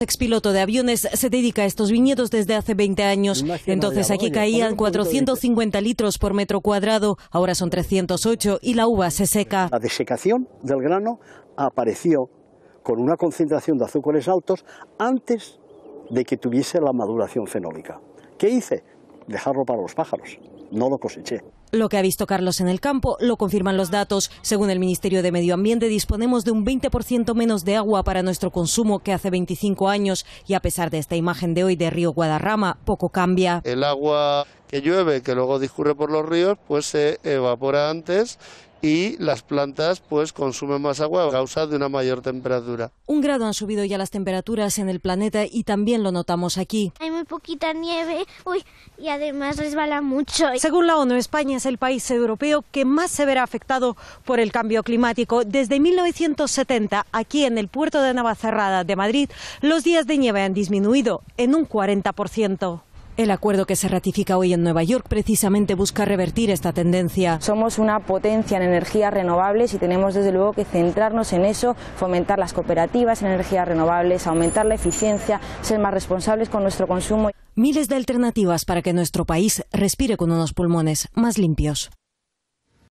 Expiloto de aviones se dedica a estos viñedos desde hace 20 años. Entonces aquí caían 450 litros por metro cuadrado, ahora son 308 y la uva se seca. La desecación del grano apareció con una concentración de azúcares altos antes de que tuviese la maduración fenólica. ¿Qué hice? Dejarlo para los pájaros no lo coseché. Lo que ha visto Carlos en el campo lo confirman los datos. Según el Ministerio de Medio Ambiente, disponemos de un 20% menos de agua para nuestro consumo que hace 25 años y a pesar de esta imagen de hoy de río Guadarrama, poco cambia. El agua que llueve, que luego discurre por los ríos, pues se evapora antes y las plantas pues consumen más agua a causa de una mayor temperatura. Un grado han subido ya las temperaturas en el planeta y también lo notamos aquí. Hay muy poquita nieve uy, y además resbala mucho. Según la ONU, España es el país europeo que más se verá afectado por el cambio climático. Desde 1970, aquí en el puerto de Navacerrada de Madrid, los días de nieve han disminuido en un 40%. El acuerdo que se ratifica hoy en Nueva York precisamente busca revertir esta tendencia. Somos una potencia en energías renovables y tenemos desde luego que centrarnos en eso, fomentar las cooperativas en energías renovables, aumentar la eficiencia, ser más responsables con nuestro consumo. Miles de alternativas para que nuestro país respire con unos pulmones más limpios.